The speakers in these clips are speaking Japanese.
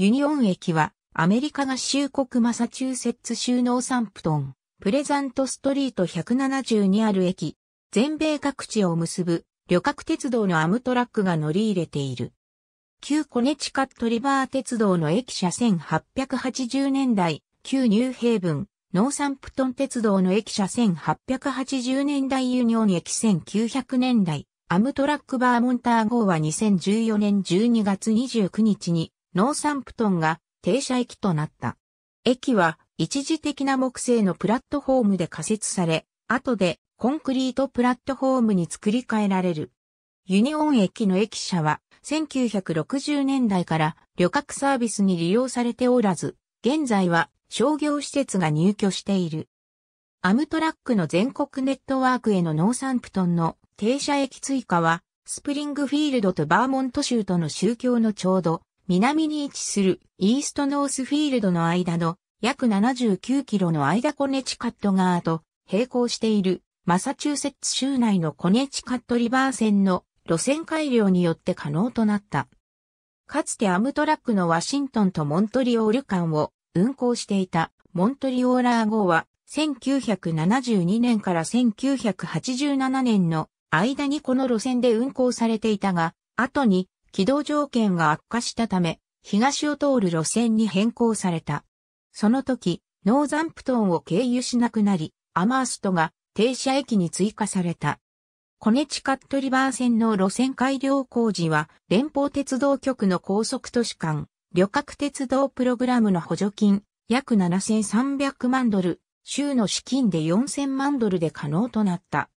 ユニオン駅は、アメリカ合衆国マサチューセッツ州ノーサンプトン、プレザントストリート170にある駅、全米各地を結ぶ旅客鉄道のアムトラックが乗り入れている。旧コネチカットリバー鉄道の駅舎1880年代、旧ニューヘイブン、ノーサンプトン鉄道の駅舎1880年代ユニオン駅1900年代、アムトラックバーモンター号は2014年12月29日にノーサンプトンが停車駅となった。駅は一時的な木製のプラットフォームで仮設され、後でコンクリートプラットフォームに作り変えられる。ユニオン駅の駅舎は1960年代から旅客サービスに利用されておらず、現在は商業施設が入居している。アムトラックの全国ネットワークへのノーサンプトンの停車駅追加は、スプリングフィールドとバーモント州との宗教のちょうど南に位置するイーストノースフィールドの間の約79キロの間コネチカット側と並行しているマサチューセッツ州内のコネチカットリバー線の路線改良によって可能となった。かつてアムトラックのワシントンとモントリオール間を運行していたモントリオーラー号は1972年から1987年の間にこの路線で運行されていたが、後に軌道条件が悪化したため、東を通る路線に変更された。その時、ノーザンプトンを経由しなくなり、アマーストが停車駅に追加された。コネチカットリバー線の路線改良工事は、連邦鉄道局の高速都市間、旅客鉄道プログラムの補助金、約7300万ドル、州の資金で4000万ドルで可能となった。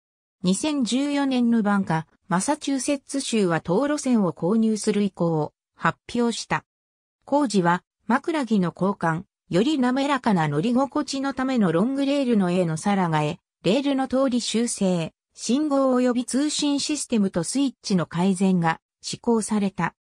2014年の版がマサチューセッツ州は東路線を購入する意向を発表した。工事は枕木の交換、より滑らかな乗り心地のためのロングレールの A のさらがえ、レールの通り修正、信号及び通信システムとスイッチの改善が施行された。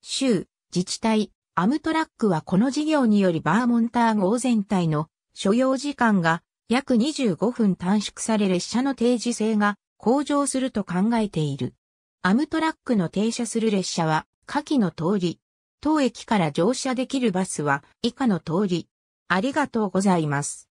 州、自治体、アムトラックはこの事業によりバーモンター号全体の所要時間が約25分短縮され列車の定時性が向上すると考えている。アムトラックの停車する列車は、下記の通り。当駅から乗車できるバスは以下の通り。ありがとうございます。